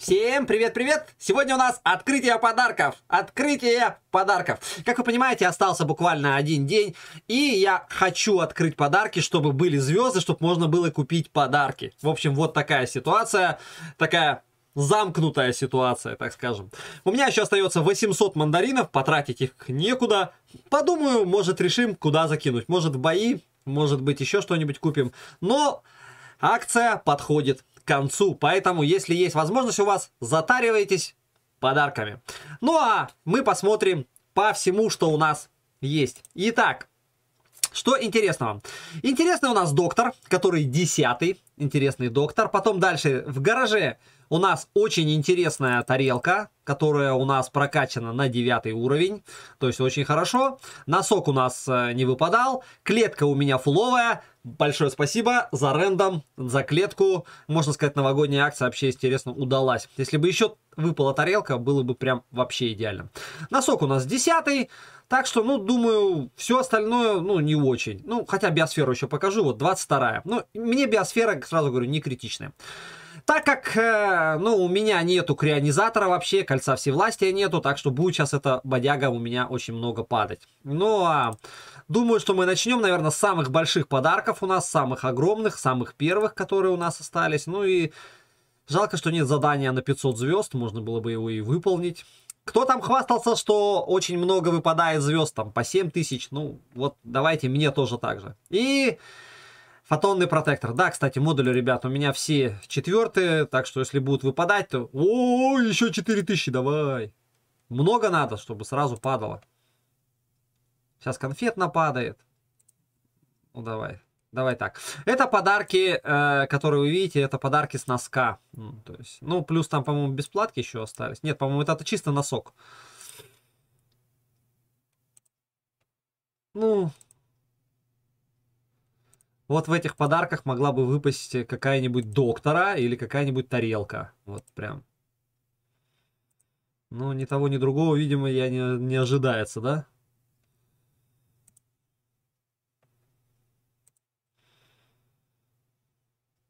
Всем привет-привет! Сегодня у нас открытие подарков! Открытие подарков! Как вы понимаете, остался буквально один день, и я хочу открыть подарки, чтобы были звезды, чтобы можно было купить подарки. В общем, вот такая ситуация, такая замкнутая ситуация, так скажем. У меня еще остается 800 мандаринов, потратить их некуда. Подумаю, может решим, куда закинуть. Может в бои, может быть еще что-нибудь купим. Но акция подходит к концу. Поэтому, если есть возможность у вас, затаривайтесь подарками. Ну а мы посмотрим по всему, что у нас есть. Итак, что интересного? Интересный у нас доктор, который десятый. Интересный доктор. Потом дальше в гараже у нас очень интересная тарелка, которая у нас прокачана на девятый уровень. То есть очень хорошо. Носок у нас э, не выпадал. Клетка у меня фуловая. Большое спасибо за рендом, за клетку. Можно сказать, новогодняя акция вообще, интересно, удалась. Если бы еще выпала тарелка, было бы прям вообще идеально. Носок у нас 10 так что, ну, думаю, все остальное, ну, не очень. Ну, хотя биосферу еще покажу, вот 22-я. Ну, мне биосфера, сразу говорю, не критичная. Так как, э, ну, у меня нету крионизатора вообще, кольца всевластия нету, так что будет сейчас эта бодяга у меня очень много падать. Ну, а Думаю, что мы начнем, наверное, с самых больших подарков у нас, самых огромных, самых первых, которые у нас остались. Ну и жалко, что нет задания на 500 звезд, можно было бы его и выполнить. Кто там хвастался, что очень много выпадает звезд, там по 7 тысяч, ну вот давайте мне тоже так же. И фотонный протектор. Да, кстати, модули, ребят, у меня все четвертые, так что если будут выпадать, то... О, еще 4 тысячи, давай! Много надо, чтобы сразу падало. Сейчас конфет нападает. Ну, давай. Давай так. Это подарки, э, которые вы видите, это подарки с носка. Ну, то есть, ну, плюс там, по-моему, бесплатки еще остались. Нет, по-моему, это, это чисто носок. Ну, вот в этих подарках могла бы выпасть какая-нибудь доктора или какая-нибудь тарелка. Вот прям. Ну, ни того, ни другого, видимо, я не, не ожидается, да?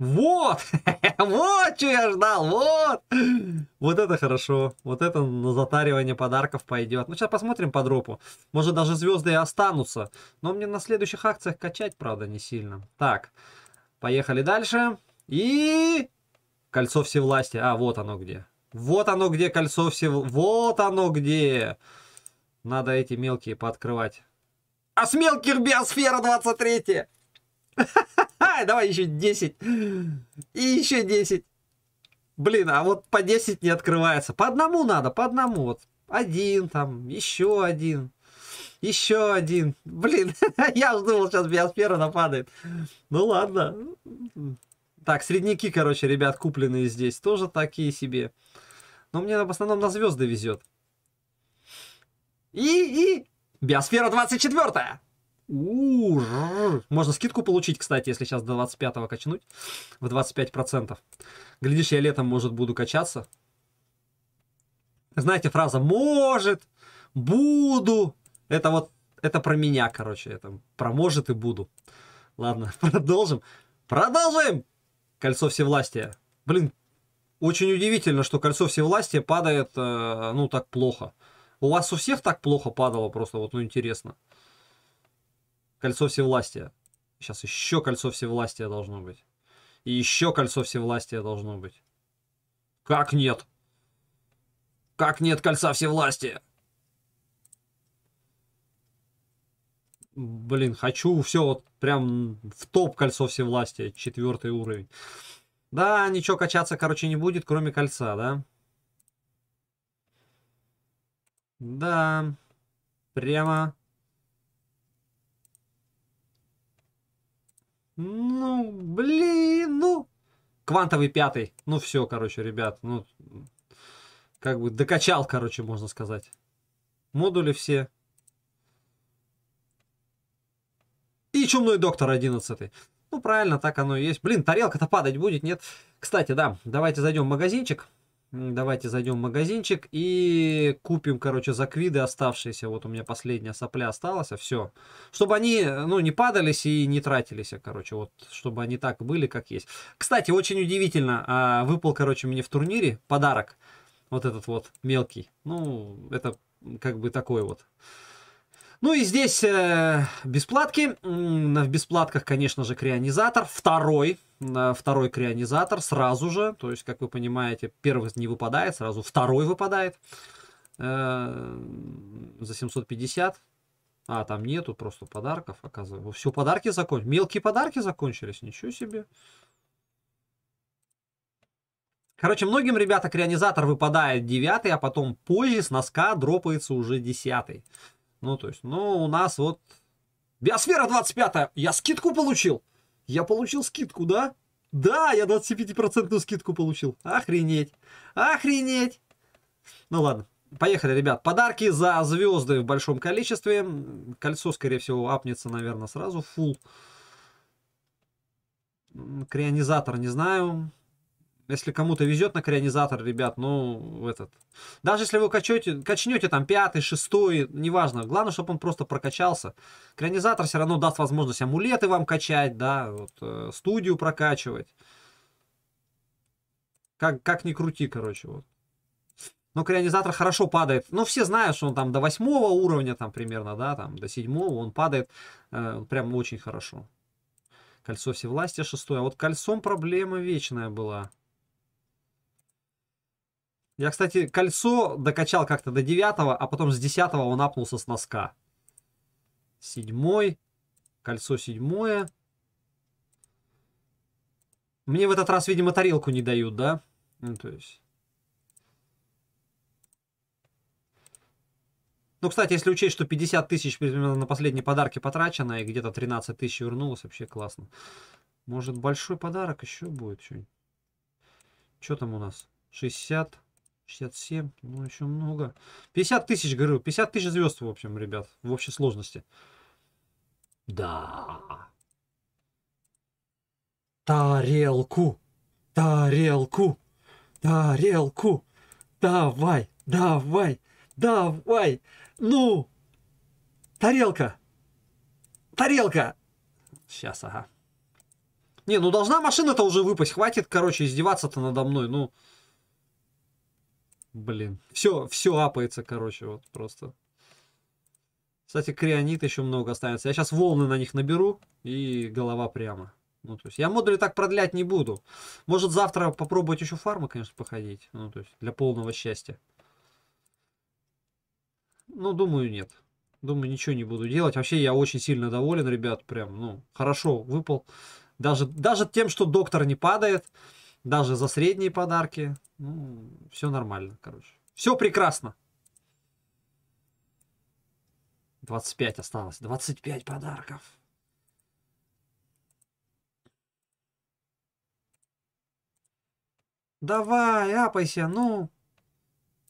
Вот! вот что я ждал! Вот! Вот это хорошо. Вот это на затаривание подарков пойдет. Ну, сейчас посмотрим по дропу. Может, даже звезды и останутся. Но мне на следующих акциях качать, правда, не сильно. Так, поехали дальше. И... Кольцо всевластия. А, вот оно где. Вот оно где, кольцо всев... Вот оно где! Надо эти мелкие пооткрывать. А с мелких биосфера 23! давай, давай еще 10. И еще 10. Блин, а вот по 10 не открывается. По одному надо, по одному. Вот один там, еще один. Еще один. Блин, я ж думал, сейчас биосфера нападает. Ну ладно. Так, средники, короче, ребят, купленные здесь, тоже такие себе. Но мне в основном на звезды везет. И, и, биосфера 24 -я. Можно скидку получить, кстати, если сейчас до 25-го качнуть. В 25%. Глядишь, я летом, может, буду качаться. Знаете, фраза «может», «буду». Это вот, это про меня, короче. Это про «может» и «буду». Ладно, продолжим. Продолжим! Кольцо всевластия. Блин, очень удивительно, что кольцо всевластия падает, э, ну, так плохо. У вас у всех так плохо падало просто, вот, ну, интересно. Интересно. Кольцо всевластия. Сейчас еще кольцо всевластия должно быть. И еще кольцо всевластия должно быть. Как нет? Как нет кольца всевластия? Блин, хочу все вот прям в топ кольцо всевластия, четвертый уровень. Да, ничего качаться, короче, не будет, кроме кольца, да? Да, прямо Ну, блин, ну. Квантовый пятый. Ну все, короче, ребят. Ну, как бы докачал, короче, можно сказать. Модули все. И чумной доктор одиннадцатый. Ну, правильно, так оно и есть. Блин, тарелка-то падать будет, нет? Кстати, да, давайте зайдем в магазинчик. Давайте зайдем в магазинчик и купим, короче, заквиды оставшиеся. Вот у меня последняя сопля осталась, а все. Чтобы они, э, ну, не падались и не тратились, а, короче, вот, чтобы они так были, как есть. Кстати, очень удивительно, а, выпал, короче, мне в турнире подарок. Вот этот вот мелкий. Ну, это как бы такой вот. Ну и здесь э, бесплатки. В бесплатках, конечно же, крионизатор. Второй, второй крионизатор сразу же. То есть, как вы понимаете, первый не выпадает, сразу второй выпадает э, за 750. А, там нету просто подарков, оказывается. Все, подарки закончились. Мелкие подарки закончились, ничего себе. Короче, многим, ребята, крионизатор выпадает девятый, а потом позже с носка дропается уже десятый. Ну, то есть, ну, у нас вот... Биосфера 25 Я скидку получил! Я получил скидку, да? Да, я 25% скидку получил. Охренеть! Охренеть! Ну, ладно. Поехали, ребят. Подарки за звезды в большом количестве. Кольцо, скорее всего, апнется, наверное, сразу. Фул. Крионизатор, не знаю. Если кому-то везет на коронизатор, ребят, ну, этот. Даже если вы качете, качнете там пятый, шестой, неважно. Главное, чтобы он просто прокачался. Коронизатор все равно даст возможность амулеты вам качать, да, вот, э, студию прокачивать. Как, как ни крути, короче, вот. Но коронизатор хорошо падает. Ну, все знают, что он там до восьмого уровня, там, примерно, да, там, до седьмого он падает э, прям очень хорошо. Кольцо всевластия шестое. А вот кольцом проблема вечная была. Я, кстати, кольцо докачал как-то до 9, а потом с 10 он апнулся с носка. Седьмой. Кольцо седьмое. Мне в этот раз, видимо, тарелку не дают, да? Ну, то есть... Ну, кстати, если учесть, что 50 тысяч примерно на последние подарки потрачено, и где-то 13 тысяч вернулось, вообще классно. Может, большой подарок еще будет что-нибудь? Что там у нас? 60... 67, ну еще много. 50 тысяч, говорю, 50 тысяч звезд, в общем, ребят, в общей сложности. Да. Тарелку, тарелку, тарелку, давай, давай, давай, ну, тарелка, тарелка. Сейчас, ага. Не, ну должна машина-то уже выпасть, хватит, короче, издеваться-то надо мной, ну... Блин. Все, все апается, короче, вот просто. Кстати, крионит еще много останется. Я сейчас волны на них наберу и голова прямо. Ну, то есть я модули так продлять не буду. Может, завтра попробовать еще фармы, конечно, походить. Ну, то есть для полного счастья. Ну, думаю, нет. Думаю, ничего не буду делать. Вообще, я очень сильно доволен, ребят. Прям, ну, хорошо выпал. Даже, даже тем, что доктор не падает даже за средние подарки. Ну, все нормально, короче. Все прекрасно. 25 осталось. 25 подарков. Давай, апайся, ну.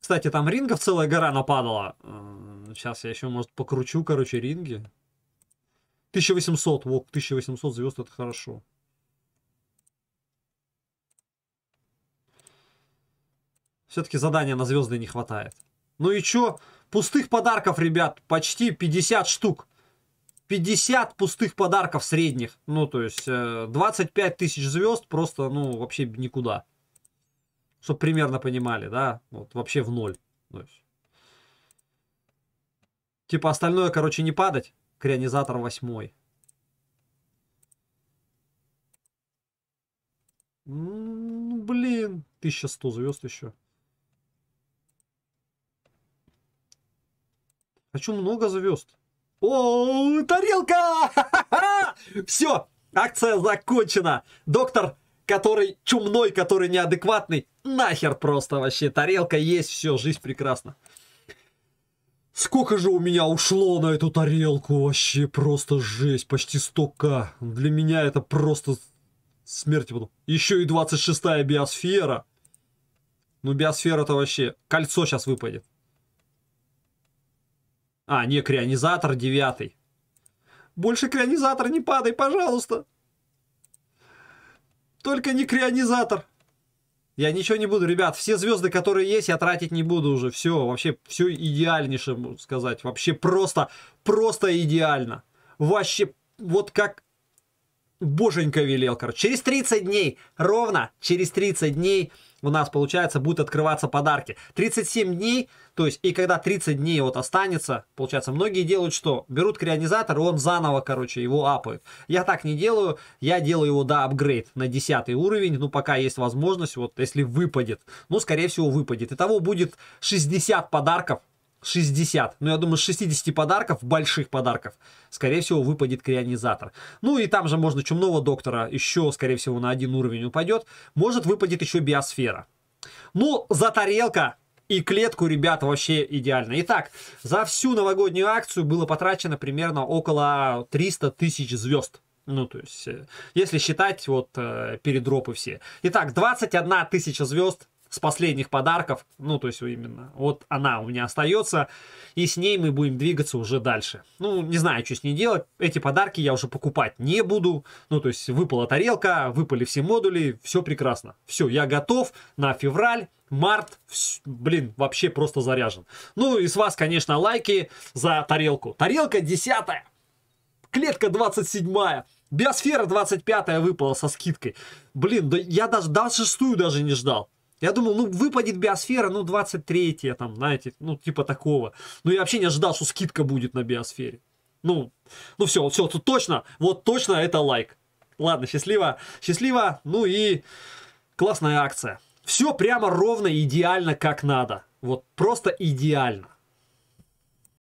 Кстати, там рингов целая гора нападала. Э, сейчас я еще, может, покручу, короче, ринги. 1800, вок, 1800 звезд, это хорошо. Все-таки задания на звезды не хватает. Ну и чё? Пустых подарков, ребят, почти 50 штук. 50 пустых подарков средних. Ну, то есть, 25 э, тысяч звезд просто, ну, вообще никуда. Чтоб примерно понимали, да? Вот, вообще в ноль. То есть. Типа остальное, короче, не падать. Крионизатор восьмой. Ну, блин, 1100 звезд еще. А Хочу много звезд. О, тарелка! Все, акция закончена. Доктор, который чумной, который неадекватный, нахер просто вообще. Тарелка есть, все, жизнь прекрасна. Сколько же у меня ушло на эту тарелку, вообще просто жесть, почти 100к. Для меня это просто смерть. Еще и 26-я биосфера. Ну, биосфера-то вообще, кольцо сейчас выпадет. А, не, крионизатор девятый. Больше крионизатор не падай, пожалуйста. Только не крионизатор. Я ничего не буду, ребят. Все звезды, которые есть, я тратить не буду уже. Все, вообще, все идеальнейше, можно сказать. Вообще просто, просто идеально. Вообще, вот как боженька велел, короче. Через 30 дней, ровно через 30 дней у нас, получается, будут открываться подарки. 37 дней, то есть, и когда 30 дней вот останется, получается, многие делают что? Берут крионизатор, и он заново, короче, его апают. Я так не делаю, я делаю его, до апгрейд на 10 уровень, ну, пока есть возможность, вот, если выпадет. Ну, скорее всего, выпадет. Итого будет 60 подарков 60. Ну, я думаю, с 60 подарков, больших подарков, скорее всего, выпадет крионизатор. Ну, и там же можно чумного доктора еще, скорее всего, на один уровень упадет. Может, выпадет еще биосфера. Ну, за тарелка и клетку, ребята, вообще идеально. Итак, за всю новогоднюю акцию было потрачено примерно около 300 тысяч звезд. Ну, то есть, э, если считать вот э, передропы все. Итак, 21 тысяча звезд с последних подарков, ну, то есть именно, вот она у меня остается, и с ней мы будем двигаться уже дальше. Ну, не знаю, что с ней делать, эти подарки я уже покупать не буду, ну, то есть выпала тарелка, выпали все модули, все прекрасно, все, я готов на февраль, март, блин, вообще просто заряжен. Ну, и с вас, конечно, лайки за тарелку. Тарелка десятая, клетка двадцать седьмая, Биосфера 25 выпала со скидкой. Блин, да я даже, даже шестую даже не ждал. Я думал, ну, выпадет биосфера, ну, 23-е там, знаете, ну, типа такого. Ну, я вообще не ожидал, что скидка будет на биосфере. Ну, ну все, все, тут точно, вот точно это лайк. Ладно, счастливо, счастливо, ну и классная акция. Все прямо ровно, идеально, как надо. Вот просто идеально.